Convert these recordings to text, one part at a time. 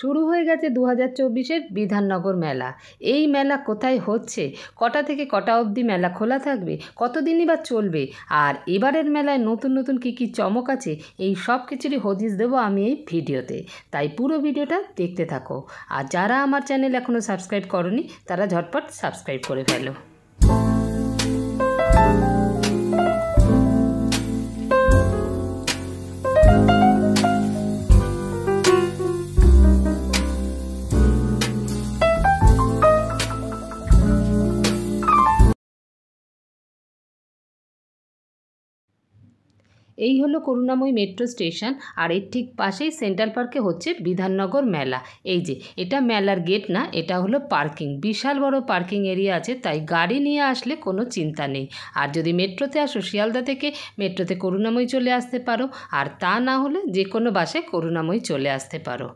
শুরু হয়ে গেছে দু হাজার চব্বিশের বিধাননগর মেলা এই মেলা কোথায় হচ্ছে কটা থেকে কটা অবধি মেলা খোলা থাকবে কতদিনই বা চলবে আর এবারের মেলায় নতুন নতুন কি কি চমক আছে এই সব কিছুরই হদিস দেবো আমি এই ভিডিওতে তাই পুরো ভিডিওটা দেখতে থাকো আর যারা আমার চ্যানেল এখনও সাবস্ক্রাইব করনি তারা ঝটপট সাবস্ক্রাইব করে ফেলো এই হলো করুণাময়ী মেট্রো স্টেশন আর এর ঠিক পাশেই সেন্ট্রাল পার্কে হচ্ছে বিধাননগর মেলা এই যে এটা মেলার গেট না এটা হলো পার্কিং বিশাল বড় পার্কিং এরিয়া আছে তাই গাড়ি নিয়ে আসলে কোনো চিন্তা নেই আর যদি মেট্রোতে আসো শিয়ালদা থেকে মেট্রোতে করুণাময়ী চলে আসতে পারো আর তা না হলে যে কোনো বাসে করুণাময়ী চলে আসতে পারো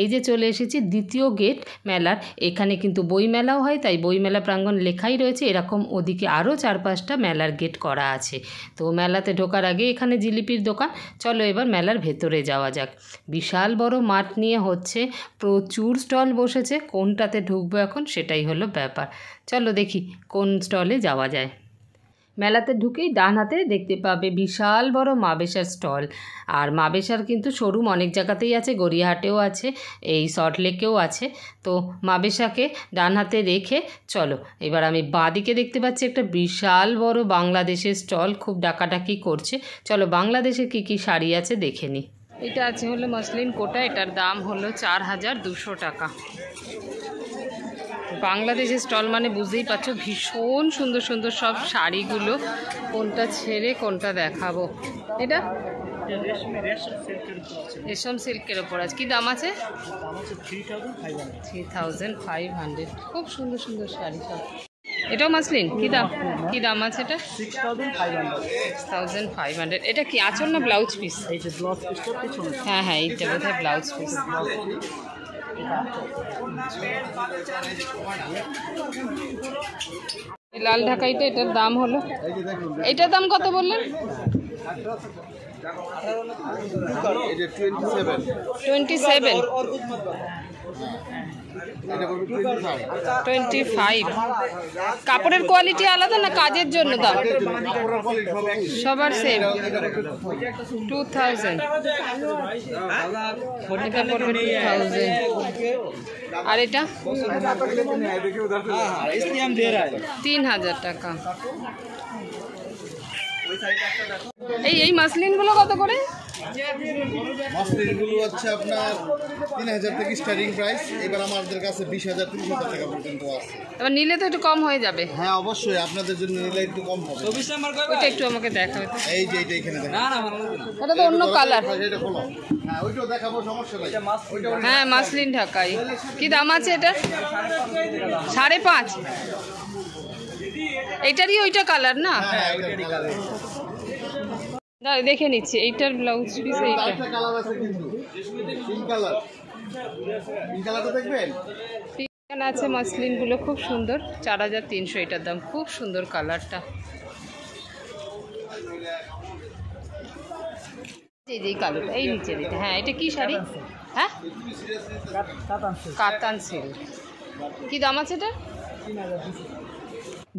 এই যে চলে এসেছি দ্বিতীয় গেট মেলার এখানে কিন্তু বইমেলাও হয় তাই বইমেলা প্রাঙ্গণ লেখাই রয়েছে এরকম ওদিকে আরও চার পাঁচটা মেলার গেট করা আছে তো মেলাতে ঢোকার আগে এখানে জিলিপির দোকান চলো এবার মেলার ভেতরে যাওয়া যাক বিশাল বড় মাঠ নিয়ে হচ্ছে প্রচুর স্টল বসেছে কোনটাতে ঢুকবো এখন সেটাই হলো ব্যাপার চলো দেখি কোন স্টলে যাওয়া যায় মেলাতে ঢুকেই ডান হাতে দেখতে পাবে বিশাল বড় মাবেশার স্টল আর মাবেশার কিন্তু শোরুম অনেক জায়গাতেই আছে গড়িয়াহাটেও আছে এই সল্টলেকেও আছে তো মাবেশাকে ডান হাতে রেখে চলো এবার আমি বাঁদিকে দেখতে পাচ্ছি একটা বিশাল বড় বাংলাদেশের স্টল খুব ডাকাডাকি করছে চলো বাংলাদেশে কি কি শাড়ি আছে দেখে নিই এটা আছে হলো মসলিন কোটা এটার দাম হলো চার হাজার দুশো টাকা বাংলাদেশের স্টল মানে বুঝতেই পারছো ভীষণ সুন্দর সুন্দর সব শাড়িগুলো কোনটা ছেড়ে কোনটা দেখাবো এটা রেশম সিল্কের ওপর আছে কী দাম আছে থ্রি থাউজেন্ড ফাইভ হান্ড্রেড খুব সুন্দর সুন্দর শাড়ি সব এটাও মাসলিন কি দাম কি দাম আছে এটা থাউজেন্ড ফাইভ হান্ড্রেড এটা কি আচল না ব্লাউজ পিস হ্যাঁ হ্যাঁ এইটা বোধ হয় ব্লাউজ পিস লাল তো এটার দাম হলো এটার দাম কত বললেন টোয়েন্টি সেভেন টোয়েন্টি ফাইভ কাপড়ের কোয়ালিটি আলাদা না কাজের জন্য দাম সবার সেম টু টু থাউজেন্ড আর এটা তিন হাজার টাকা এই এই মাসলিনগুলো কত করে মাসলিনগুলো হচ্ছে আপনার তিন হাজার থেকে স্টার্টিং প্রাইস এবার আমাদের কাছে বিশ হাজার টাকা পর্যন্ত আছে এবার নিলে তো একটু কম হয়ে যাবে হ্যাঁ অবশ্যই আপনাদের জন্য নিলে একটু কম হবে নাম্বার একটু আমাকে দেখাবে এই যে এখানে দেখেন এটা তো অন্য কালার এটা খোলো হ্যাঁ ওইটাও দেখাবো সমস্যা নাই হ্যাঁ মাসলিন ঢাকাই কি দাম আছে এটা সাড়ে পাঁচ এটারই ওইটা কালার না হ্যাঁ, হ্যাঁ, দেখে নিচ্ছি এইটার ব্লাউজ পিস এইটা কালার আছে মাসলিন গুলো খুব সুন্দর চার হাজার তিনশো এটার দাম খুব সুন্দর কালারটা এই নিচে হ্যাঁ এটা কি শাড়ি হ্যাঁ কাতান সিল্ক কী দাম আছে এটা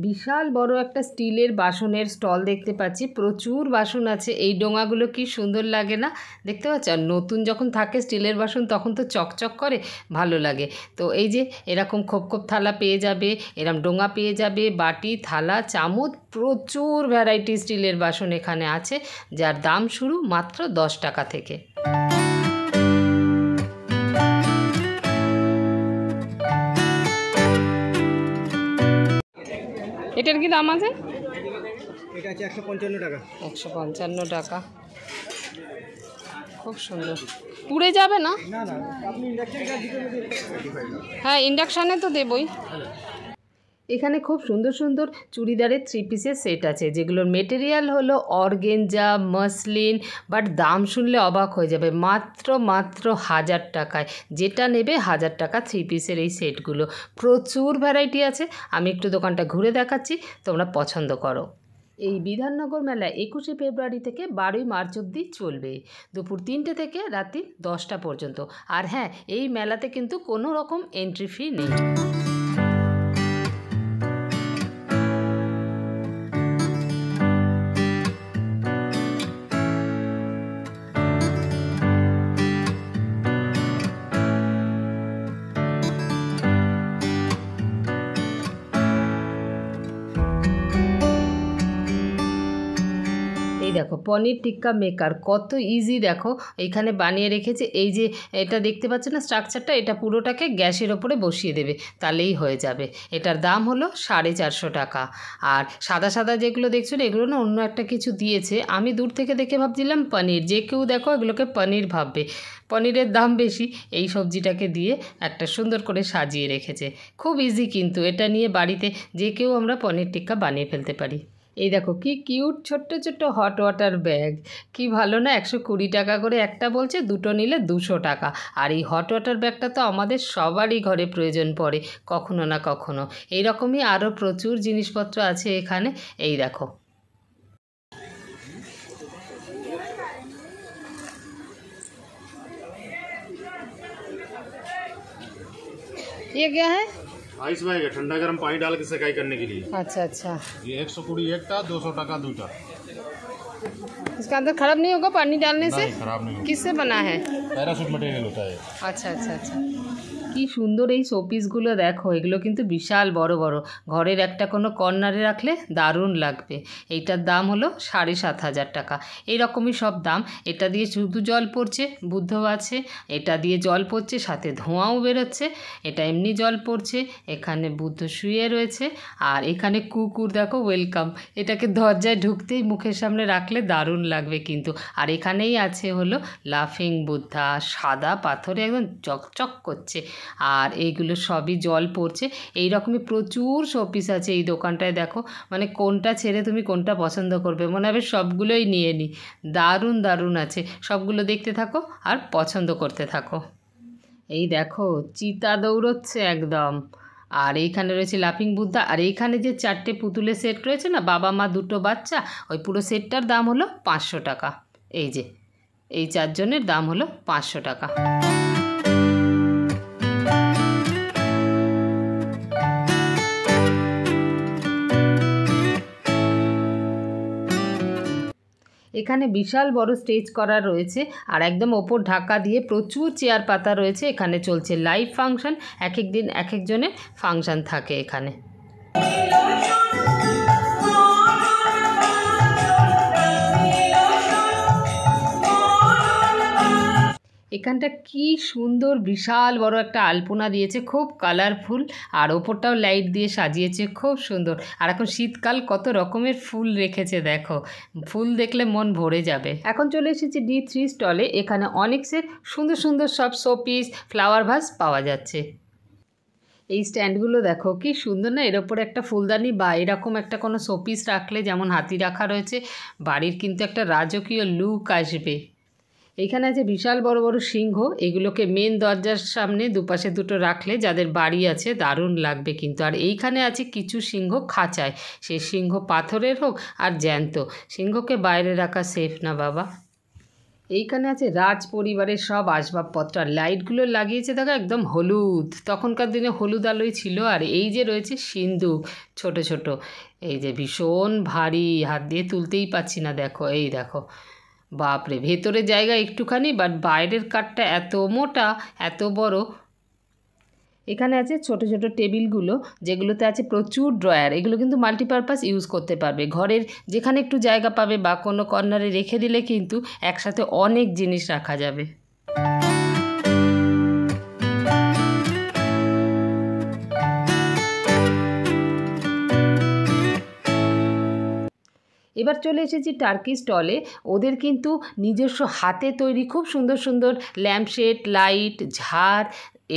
বিশাল বড় একটা স্টিলের বাসনের স্টল দেখতে পাচ্ছি প্রচুর বাসন আছে এই ডোঙাগুলো কি সুন্দর লাগে না দেখতে পাচ্ছ আর নতুন যখন থাকে স্টিলের বাসন তখন তো চকচক করে ভালো লাগে তো এই যে এরকম খোপ খোপ থালা পেয়ে যাবে এরম ডোঙা পেয়ে যাবে বাটি থালা চামচ প্রচুর ভ্যারাইটি স্টিলের বাসন এখানে আছে যার দাম শুরু মাত্র দশ টাকা থেকে এটার কি দাম আছে একশো পঞ্চান্ন টাকা একশো পঞ্চান্ন টাকা খুব সুন্দর পুড়ে যাবে না হ্যাঁ ইন্ডাকশানে তো দেবই এখানে খুব সুন্দর সুন্দর চুড়িদারের থ্রি পিসের সেট আছে যেগুলোর মেটেরিয়াল হলো অর্গেঞ্জা মসলিন বাট দাম শুনলে অবাক হয়ে যাবে মাত্র মাত্র হাজার টাকায় যেটা নেবে হাজার টাকা থ্রি পিসের এই সেটগুলো প্রচুর ভ্যারাইটি আছে আমি একটু দোকানটা ঘুরে দেখাচ্ছি তোমরা পছন্দ করো এই বিধাননগর মেলা একুশে ফেব্রুয়ারি থেকে বারোই মার্চ অবধি চলবে দুপুর তিনটে থেকে রাত্রি দশটা পর্যন্ত আর হ্যাঁ এই মেলাতে কিন্তু কোনো রকম এন্ট্রি ফি নেই দেখো পনির টিক্কা মেকার কত ইজি দেখো এখানে বানিয়ে রেখেছে এই যে এটা দেখতে পাচ্ছ না স্ট্রাকচারটা এটা পুরোটাকে গ্যাসের ওপরে বসিয়ে দেবে তাহলেই হয়ে যাবে এটার দাম হলো সাড়ে চারশো টাকা আর সাদা সাদা যেগুলো দেখছো এগুলো না অন্য একটা কিছু দিয়েছে আমি দূর থেকে দেখে ভাবছিলাম পনির যে কেউ দেখো এগুলোকে পনির ভাববে পনিরের দাম বেশি এই সবজিটাকে দিয়ে একটা সুন্দর করে সাজিয়ে রেখেছে খুব ইজি কিন্তু এটা নিয়ে বাড়িতে যে কেউ আমরা পনির টিক্কা বানিয়ে ফেলতে পারি এই দেখো কি কিউট ছোট্ট ছোট্ট হট ওয়াটার ব্যাগ কি ভালো না একশো কুড়ি টাকা করে একটা বলছে দুটো নিলে দুশো টাকা আর এই হট ওয়াটার ব্যাগটা তো আমাদের সবারই ঘরে প্রয়োজন পড়ে কখনো না কখনো রকমই আরও প্রচুর জিনিসপত্র আছে এখানে এই দেখো ये क्या है आइस बैग है ठंडा गर्म पानी डाल के सकाई करने के लिए अच्छा अच्छा ये एक सौ कुड़ी एक दो सौ टका दो इसका अंदर खराब नहीं होगा पानी डालने से खराब नहीं होगा किससे बना है पैरासूट मटेरियल होता है अच्छा अच्छा अच्छा কি সুন্দর এই শোপিসগুলো দেখো এগুলো কিন্তু বিশাল বড় বড় ঘরের একটা কোনো কর্নারে রাখলে দারুণ লাগবে এইটার দাম হলো সাড়ে সাত হাজার টাকা এইরকমই সব দাম এটা দিয়ে শুধু জল পড়ছে বুদ্ধ আছে এটা দিয়ে জল পড়ছে সাথে ধোঁয়াও বেরোচ্ছে এটা এমনি জল পড়ছে এখানে বুদ্ধ শুয়ে রয়েছে আর এখানে কুকুর দেখো ওয়েলকাম এটাকে দরজায় ঢুকতেই মুখের সামনে রাখলে দারুণ লাগবে কিন্তু আর এখানেই আছে হলো লাফিং বুদ্ধা সাদা পাথরে একদম চকচক করছে আর এইগুলো সবই জল পড়ছে এই রকমই প্রচুর শোপিস আছে এই দোকানটায় দেখো মানে কোনটা ছেড়ে তুমি কোনটা পছন্দ করবে মনে হবে সবগুলোই নিয়ে নিই দারুণ দারুণ আছে সবগুলো দেখতে থাকো আর পছন্দ করতে থাকো এই দেখো চিতা দৌড়চ্ছে একদম আর এইখানে রয়েছে লাফিং বুদ্ধা আর এইখানে যে চারটে পুতুলের সেট রয়েছে না বাবা মা দুটো বাচ্চা ওই পুরো সেটটার দাম হলো পাঁচশো টাকা এই যে এই চারজনের দাম হলো পাঁচশো টাকা এখানে বিশাল বড় স্টেজ করা রয়েছে আর একদম ওপর ঢাকা দিয়ে প্রচুর চেয়ার পাতা রয়েছে এখানে চলছে লাইভ ফাংশন এক একদিন দিন এক একজনের ফাংশন থাকে এখানে এখানটা কি সুন্দর বিশাল বড় একটা আলপনা দিয়েছে খুব কালারফুল আর ওপরটাও লাইট দিয়ে সাজিয়েছে খুব সুন্দর আর এখন শীতকাল কত রকমের ফুল রেখেছে দেখো ফুল দেখলে মন ভরে যাবে এখন চলে এসেছি ডি থ্রি স্টলে এখানে অনেক্সের সুন্দর সুন্দর সব শোপিস ফ্লাওয়ার ভাস পাওয়া যাচ্ছে এই স্ট্যান্ডগুলো দেখো কি সুন্দর না এর ওপরে একটা ফুলদানি বা এরকম একটা কোনো শোপিস রাখলে যেমন হাতি রাখা রয়েছে বাড়ির কিন্তু একটা রাজকীয় লুক আসবে এখানে আছে বিশাল বড় বড় সিংহ এগুলোকে মেন দরজার সামনে দুপাশে দুটো রাখলে যাদের বাড়ি আছে দারুণ লাগবে কিন্তু আর এইখানে আছে কিছু সিংহ খাঁচায় সে সিংহ পাথরের হোক আর জ্যান্ত সিংহকে বাইরে রাখা সেফ না বাবা এইখানে আছে রাজ পরিবারের সব আসবাবপত্র আর লাইটগুলো লাগিয়েছে দেখো একদম হলুদ তখনকার দিনে হলুদ আলোই ছিল আর এই যে রয়েছে সিন্ধু ছোট ছোট এই যে ভীষণ ভারী হাত দিয়ে তুলতেই পাচ্ছি না দেখো এই দেখো বাপরে ভেতরের জায়গা একটুখানি বাট বাইরের কাঠটা এত মোটা এত বড় এখানে আছে ছোট ছোট টেবিলগুলো যেগুলোতে আছে প্রচুর ড্রয়ার এগুলো কিন্তু মাল্টিপারপাস ইউজ করতে পারবে ঘরের যেখানে একটু জায়গা পাবে বা কোনো কর্নারে রেখে দিলে কিন্তু একসাথে অনেক জিনিস রাখা যাবে এবার চলে এসেছি টার্কি স্টলে ওদের কিন্তু নিজস্ব হাতে তৈরি খুব সুন্দর সুন্দর ল্যাম্পশেড লাইট ঝাড়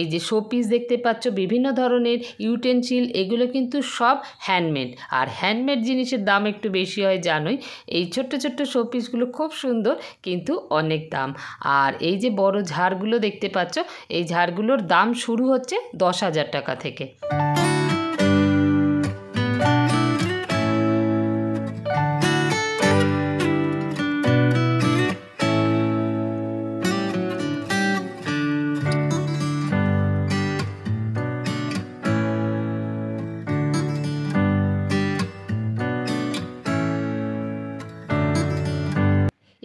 এই যে শোপিস দেখতে পাচ্ছ বিভিন্ন ধরনের ইউটেন্সিল এগুলো কিন্তু সব হ্যান্ডমেড আর হ্যান্ডমেড জিনিসের দাম একটু বেশি হয় জানোই এই ছোট্ট ছোট্ট শোপিসগুলো খুব সুন্দর কিন্তু অনেক দাম আর এই যে বড় ঝাড়গুলো দেখতে পাচ্ছ এই ঝাড়গুলোর দাম শুরু হচ্ছে দশ হাজার টাকা থেকে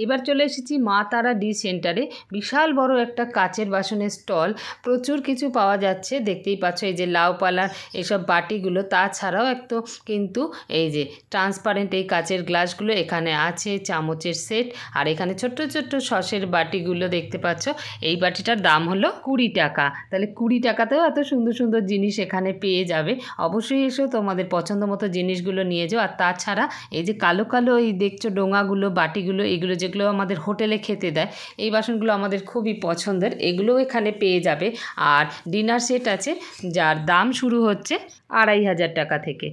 এবার চলে এসেছি মা তারা ডি সেন্টারে বিশাল বড় একটা কাচের বাসনের স্টল প্রচুর কিছু পাওয়া যাচ্ছে দেখতেই পাচ্ছ এই যে লাউ পালার এইসব বাটিগুলো তাছাড়াও এক তো কিন্তু এই যে ট্রান্সপারেন্ট এই কাচের গ্লাসগুলো এখানে আছে চামচের সেট আর এখানে ছোট্ট ছোট্ট সসের বাটিগুলো দেখতে পাচ্ছ এই বাটিটার দাম হলো কুড়ি টাকা তাহলে কুড়ি টাকাতেও এত সুন্দর সুন্দর জিনিস এখানে পেয়ে যাবে অবশ্যই এসো তোমাদের পছন্দ মতো জিনিসগুলো নিয়ে যাও আর তাছাড়া এই যে কালো কালো এই দেখছো ডোঙাগুলো বাটিগুলো এগুলো যে যেগুলো আমাদের হোটেলে খেতে দেয় এই বাসনগুলো আমাদের খুবই পছন্দের এগুলোও এখানে পেয়ে যাবে আর ডিনার সেট আছে যার দাম শুরু হচ্ছে আড়াই হাজার টাকা থেকে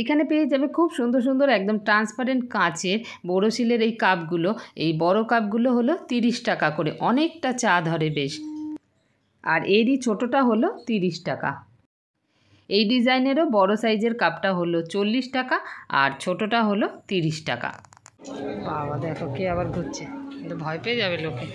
এখানে পেয়ে যাবে খুব সুন্দর সুন্দর একদম ট্রান্সপারেন্ট কাঁচের বড়শিলের এই কাপগুলো এই বড় কাপগুলো হলো তিরিশ টাকা করে অনেকটা চা ধরে বেশ আর এরই ছোটোটা হলো তিরিশ টাকা এই ডিজাইনেরও বড় সাইজের কাপটা হলো চল্লিশ টাকা আর ছোটোটা হলো তিরিশ টাকা বাবা দেখো কে আবার ঘুরছে কিন্তু ভয় পেয়ে যাবে লোকে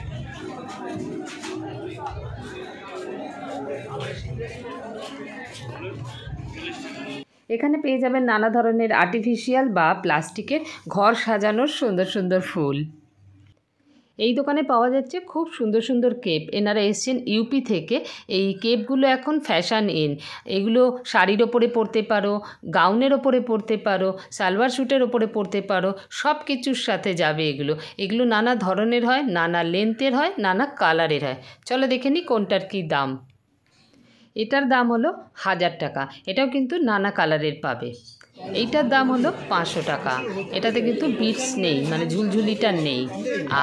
এখানে পেয়ে যাবেন নানা ধরনের আর্টিফিশিয়াল বা প্লাস্টিকের ঘর সাজানোর সুন্দর সুন্দর ফুল এই দোকানে পাওয়া যাচ্ছে খুব সুন্দর সুন্দর কেপ এনারা এসছেন ইউপি থেকে এই কেপগুলো এখন ফ্যাশান ইন এগুলো শাড়ির ওপরে পরতে পারো গাউনের ওপরে পরতে পারো সালোয়ার স্যুটের ওপরে পরতে পারো সব কিছুর সাথে যাবে এগুলো এগুলো নানা ধরনের হয় নানা লেন্থের হয় নানা কালারের হয় চলো দেখে নিই কোনটার কী দাম এটার দাম হলো হাজার টাকা এটাও কিন্তু নানা কালারের পাবে এইটার দাম হলো পাঁচশো টাকা এটাতে কিন্তু বিটস নেই মানে ঝুলঝুলিটা নেই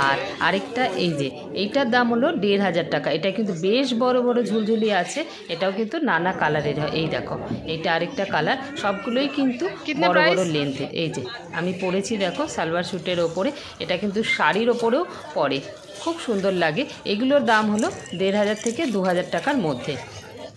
আর আরেকটা এই যে এইটার দাম হলো দেড় হাজার টাকা এটা কিন্তু বেশ বড় বড় ঝুলঝুলি আছে এটাও কিন্তু নানা কালারের হয় এই দেখো এইটা আরেকটা কালার সবগুলোই কিন্তু বড় বড় লেন্থের এই যে আমি পরেছি দেখো সালোয়ার স্যুটের ওপরে এটা কিন্তু শাড়ির ওপরেও পরে খুব সুন্দর লাগে এগুলোর দাম হলো দেড় হাজার থেকে দু হাজার টাকার মধ্যে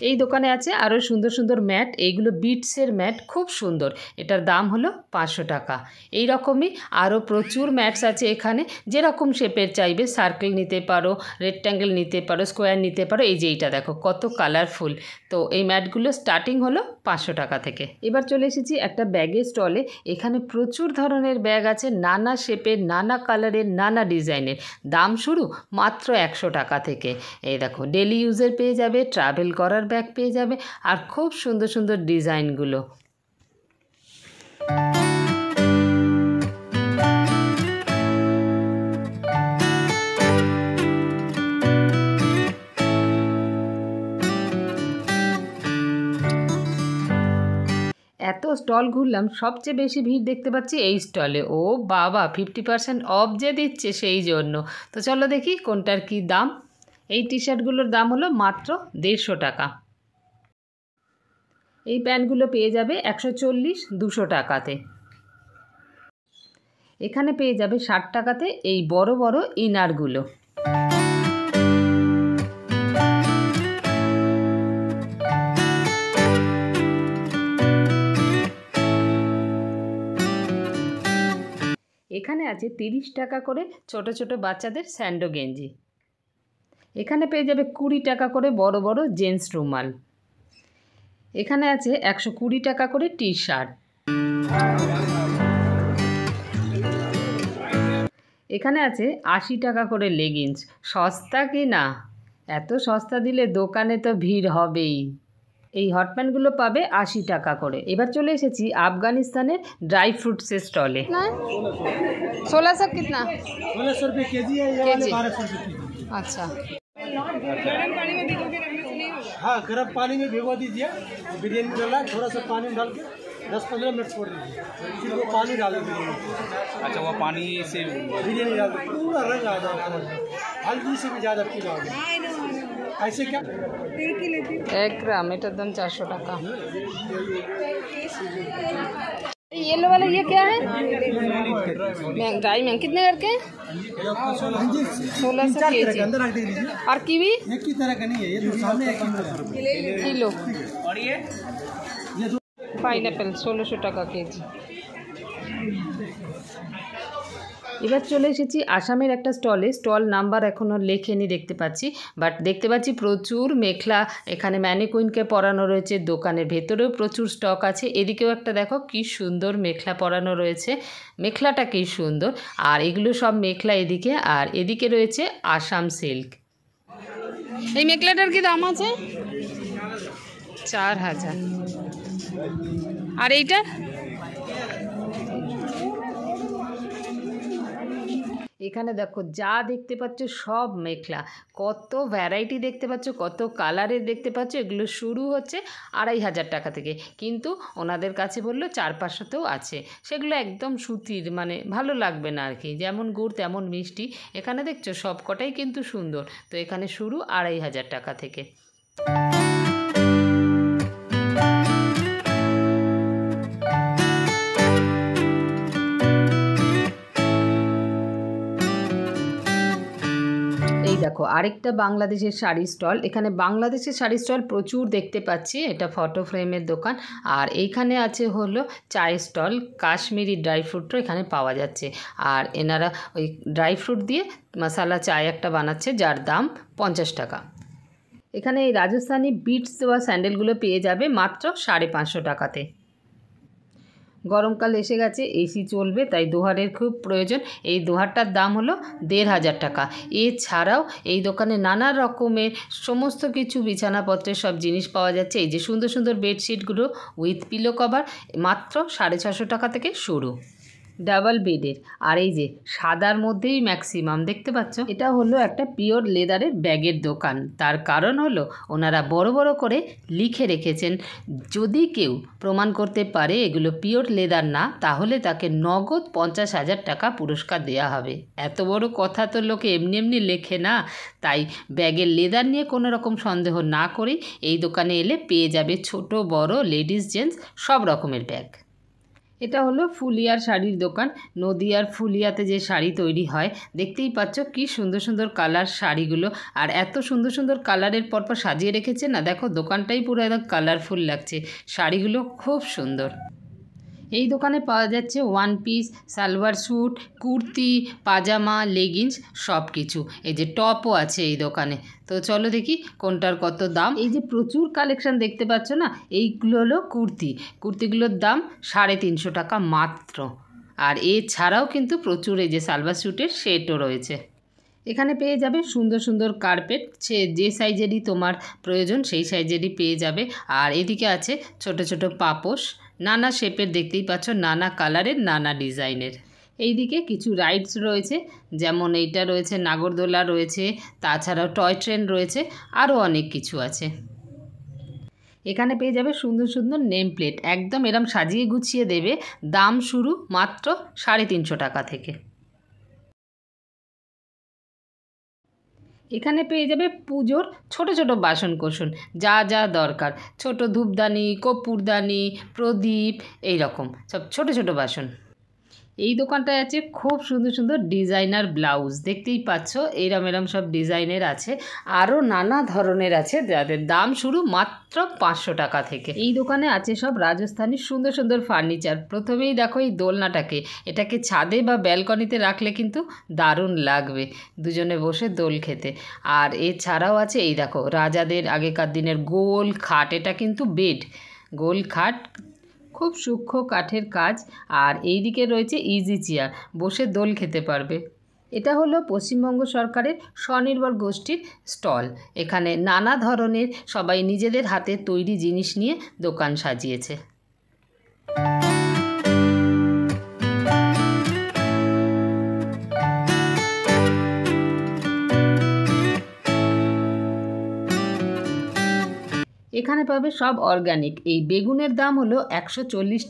এই দোকানে আছে আরও সুন্দর সুন্দর ম্যাট এইগুলো বিটসের ম্যাট খুব সুন্দর এটার দাম হলো পাঁচশো টাকা এই রকমই আরও প্রচুর ম্যাটস আছে এখানে যেরকম শেপের চাইবে সার্কেল নিতে পারো রেক্ট্যাঙ্গেল নিতে পারো স্কোয়ার নিতে পারো এই যে এইটা দেখো কত কালারফুল তো এই ম্যাটগুলো স্টার্টিং হলো পাঁচশো টাকা থেকে এবার চলে এসেছি একটা ব্যাগের স্টলে এখানে প্রচুর ধরনের ব্যাগ আছে নানা শেপের নানা কালারের নানা ডিজাইনের দাম শুরু মাত্র একশো টাকা থেকে এই দেখো ডেলি ইউজের পেয়ে যাবে ট্রাভেল করার ব্যাগ পেয়ে যাবে আর খুব সুন্দর সুন্দর ডিজাইনগুলো এত স্টল ঘুরলাম সবচেয়ে বেশি ভিড় দেখতে পাচ্ছি এই স্টলে ও বাবা ফিফটি পার্সেন্ট অফ যে দিচ্ছে সেই জন্য তো চলো দেখি কোনটার কি দাম এই টি শার্টগুলোর দাম হলো মাত্র দেড়শো টাকা এই প্যান্টগুলো পেয়ে যাবে একশো চল্লিশ দুশো টাকাতে এখানে পেয়ে যাবে ষাট টাকাতে এই বড় বড় ইনারগুলো এখানে আছে তিরিশ টাকা করে ছোট ছোট বাচ্চাদের স্যান্ডো গেঞ্জি এখানে পেয়ে যাবে কুড়ি টাকা করে বড় বড় জেন্টস রুমাল এখানে আছে একশো কুড়ি টাকা করে টি শার্ট এখানে আছে আশি টাকা করে লেগিংস সস্তা কি না এত সস্তা দিলে দোকানে তো ভিড় হবেই এই হটপ্যান্টগুলো পাবে আশি টাকা করে এবার চলে এসেছি আফগানিস্তানের ড্রাই ফ্রুটসের স্টলে ষোলোশো কেজি अच्छा गर्म पानी में भिगो के रखने से नहीं होगा हाँ गर्म पानी में भिगो दीजिए बिरयानी डाला थोड़ा सा पानी डाल के दस पंद्रह मिनट छोड़ दीजिए फिर वो पानी डाल दीजिए अच्छा वो पानी से बिरयानी डाल दो पूरा रंग आ जाए हल्दी से भी ज़्यादा पी जाओगे ऐसे क्या एक ग्राम এটার तो चार सौ টাকা येलो वाला ये क्या है महंगाई मैंग कितने करके सोलह सौ के जी और कीवी किलो पाइन एपल सोलह सौ टका के जी এবার চলে এসেছি আসামের একটা স্টলে স্টল নাম্বার এখনও লেখেনি দেখতে পাচ্ছি বাট দেখতে পাচ্ছি প্রচুর মেখলা এখানে ম্যানিকুইনকে পরানো রয়েছে দোকানের ভেতরেও প্রচুর স্টক আছে এদিকেও একটা দেখো কি সুন্দর মেখলা পরানো রয়েছে মেখলাটা কী সুন্দর আর এগুলো সব মেখলা এদিকে আর এদিকে রয়েছে আসাম সিল্ক এই মেখলাটার কি দাম আছে চার হাজার আর এইটা এখানে দেখো যা দেখতে পাচ্ছ সব মেখলা কত ভ্যারাইটি দেখতে পাচ্ছ কত কালারের দেখতে পাচ্ছ এগুলো শুরু হচ্ছে আড়াই হাজার টাকা থেকে কিন্তু ওনাদের কাছে বললো চার পাঁচশোতেও আছে সেগুলো একদম সুতির মানে ভালো লাগবে না আর কি যেমন গুড় তেমন মিষ্টি এখানে দেখছো সবকটাই কিন্তু সুন্দর তো এখানে শুরু আড়াই হাজার টাকা থেকে দেখো আরেকটা বাংলাদেশের শাড়ি স্টল এখানে বাংলাদেশের শাড়ি স্টল প্রচুর দেখতে পাচ্ছি এটা ফটো ফ্রেমের দোকান আর এইখানে আছে হলো চায়ের স্টল কাশ্মীরি ড্রাই ফ্রুটও এখানে পাওয়া যাচ্ছে আর এনারা ওই ড্রাই ফ্রুট দিয়ে মশালা চায় একটা বানাচ্ছে যার দাম পঞ্চাশ টাকা এখানে এই রাজস্থানি বিটস দেওয়া স্যান্ডেলগুলো পেয়ে যাবে মাত্র সাড়ে পাঁচশো টাকাতে গরমকাল এসে গেছে এসি চলবে তাই দোহারের খুব প্রয়োজন এই দোহারটার দাম হলো দেড় হাজার টাকা এছাড়াও এই দোকানে নানা রকমের সমস্ত কিছু বিছানাপত্রের সব জিনিস পাওয়া যাচ্ছে এই যে সুন্দর সুন্দর বেডশিটগুলো উইথ পিলো কভার মাত্র সাড়ে ছশো টাকা থেকে শুরু ডাবল বেডের আর এই যে সাদার মধ্যেই ম্যাক্সিমাম দেখতে পাচ্ছ এটা হলো একটা পিওর লেদারের ব্যাগের দোকান তার কারণ হলো ওনারা বড় বড় করে লিখে রেখেছেন যদি কেউ প্রমাণ করতে পারে এগুলো পিওর লেদার না তাহলে তাকে নগদ পঞ্চাশ হাজার টাকা পুরস্কার দেয়া হবে এত বড় কথা তো লোকে এমনি এমনি লেখে না তাই ব্যাগের লেদার নিয়ে কোনো রকম সন্দেহ না করে এই দোকানে এলে পেয়ে যাবে ছোট বড় লেডিস জেন্টস সব রকমের ব্যাগ এটা হলো ফুলিয়ার শাড়ির দোকান নদিয়ার ফুলিয়াতে যে শাড়ি তৈরি হয় দেখতেই পাচ্ছ কি সুন্দর সুন্দর কালার শাড়িগুলো আর এত সুন্দর সুন্দর কালারের পরপর সাজিয়ে রেখেছে না দেখো দোকানটাই পুরো একদম কালারফুল লাগছে শাড়িগুলো খুব সুন্দর এই দোকানে পাওয়া যাচ্ছে one piece salwar suit kurti pajama leggings সব কিছু এই যে টপও আছে এই দোকানে তো চলো দেখি কোনটার কত দাম এই যে প্রচুর কালেকশান দেখতে পাচ্ছ না এইগুলো হলো কুর্তি কুর্তিগুলোর দাম সাড়ে তিনশো টাকা মাত্র আর এছাড়াও কিন্তু প্রচুর এই যে সালভার স্যুটের সেটও রয়েছে এখানে পেয়ে যাবে সুন্দর সুন্দর কার্পেট সে যে সাইজেরই তোমার প্রয়োজন সেই সাইজেরই পেয়ে যাবে আর এদিকে আছে ছোট ছোট পাপোশ নানা শেপের দেখতেই পাচ্ছ নানা কালারের নানা ডিজাইনের এইদিকে কিছু রাইডস রয়েছে যেমন এইটা রয়েছে নাগরদোলা রয়েছে তাছাড়াও টয় ট্রেন রয়েছে আরও অনেক কিছু আছে এখানে পেয়ে যাবে সুন্দর সুন্দর নেম প্লেট একদম এরম সাজিয়ে গুছিয়ে দেবে দাম শুরু মাত্র সাড়ে তিনশো টাকা থেকে এখানে পেয়ে যাবে পুজোর ছোট ছোট বাসন কোষণ যা যা দরকার ছোট ধূপদানি কপুরদানি প্রদীপ এই রকম সব ছোট ছোট বাসন এই দোকানটায় আছে খুব সুন্দর সুন্দর ডিজাইনার ব্লাউজ দেখতেই পাচ্ছ এরম এরম সব ডিজাইনের আছে আরও নানা ধরনের আছে যাদের দাম শুরু মাত্র পাঁচশো টাকা থেকে এই দোকানে আছে সব রাজস্থানি সুন্দর সুন্দর ফার্নিচার প্রথমেই দেখো এই দোলনাটাকে এটাকে ছাদে বা ব্যালকনিতে রাখলে কিন্তু দারুণ লাগবে দুজনে বসে দোল খেতে আর এছাড়াও আছে এই দেখো রাজাদের আগেকার দিনের গোল খাট এটা কিন্তু বেড গোল খাট খুব সূক্ষ্ম কাঠের কাজ আর এই দিকে রয়েছে ইজি চেয়ার বসে দোল খেতে পারবে এটা হলো পশ্চিমবঙ্গ সরকারের স্বনির্ভর গোষ্ঠীর স্টল এখানে নানা ধরনের সবাই নিজেদের হাতে তৈরি জিনিস নিয়ে দোকান সাজিয়েছে এখানে পাবে সব অর্গ্যানিক এই বেগুনের দাম হলো একশো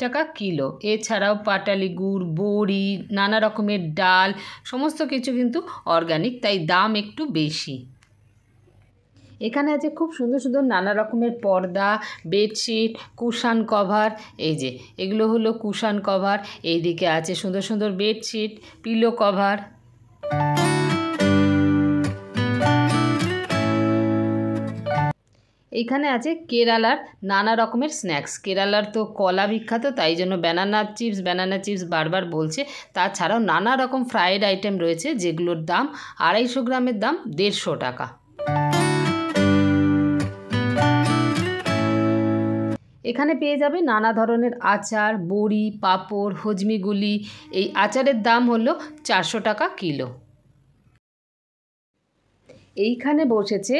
টাকা কিলো এছাড়াও পাটালি গুড় বড়ি নানা রকমের ডাল সমস্ত কিছু কিন্তু অর্গ্যানিক তাই দাম একটু বেশি এখানে আছে খুব সুন্দর সুন্দর নানা রকমের পর্দা বেডশিট কুশান কভার এই যে এগুলো হলো কুশান কভার এইদিকে আছে সুন্দর সুন্দর বেডশিট পিলো কভার এইখানে আছে কেরালার নানা রকমের স্ন্যাক্স কেরালার তো কলা বিখ্যাত তাই জন্য ব্যানানা চিপস ব্যানানা চিপস বারবার বলছে তাছাড়াও নানা রকম ফ্রায়েড আইটেম রয়েছে যেগুলোর দাম আড়াইশো গ্রামের দাম দেড়শো টাকা এখানে পেয়ে যাবে নানা ধরনের আচার বড়ি পাঁপড় হজমিগুলি এই আচারের দাম হলো চারশো টাকা কিলো এইখানে বসেছে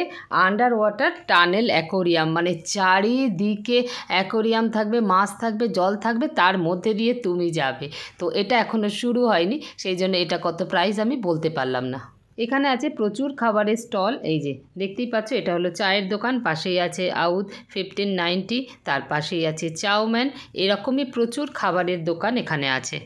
আন্ডার ওয়াটার টানেল অ্যাকোরিয়াম মানে চারিদিকে অ্যাকোরিয়াম থাকবে মাছ থাকবে জল থাকবে তার মধ্যে দিয়ে তুমি যাবে তো এটা এখনও শুরু হয়নি সেই জন্য এটা কত প্রাইস আমি বলতে পারলাম না এখানে আছে প্রচুর খাবারের স্টল এই যে দেখতেই পাচ্ছ এটা হলো চায়ের দোকান পাশেই আছে আউদ ফিফটিন নাইনটি তার পাশেই আছে চাউম্যান এরকমই প্রচুর খাবারের দোকান এখানে আছে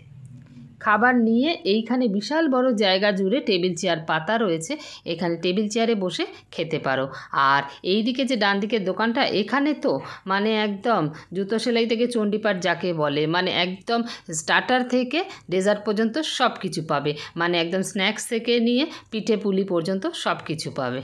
খাবার নিয়ে এইখানে বিশাল বড় জায়গা জুড়ে টেবিল চেয়ার পাতা রয়েছে এখানে টেবিল চেয়ারে বসে খেতে পারো আর এই দিকে যে ডান দিকের দোকানটা এখানে তো মানে একদম জুতো সেলাই থেকে চণ্ডীপাঠ যাকে বলে মানে একদম স্টার্টার থেকে ডেজার্ট পর্যন্ত সব কিছু পাবে মানে একদম স্ন্যাক্স থেকে নিয়ে পিঠে পুলি পর্যন্ত সব কিছু পাবে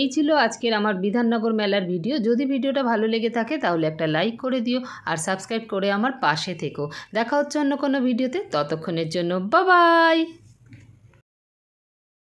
এই ছিল আজকের আমার বিধাননগর মেলার ভিডিও যদি ভিডিওটা ভালো লেগে থাকে তাহলে একটা লাইক করে দিও আর সাবস্ক্রাইব করে আমার পাশে থেকো দেখা হচ্ছে অন্য কোনো ভিডিওতে ততক্ষণের জন্য বাবাই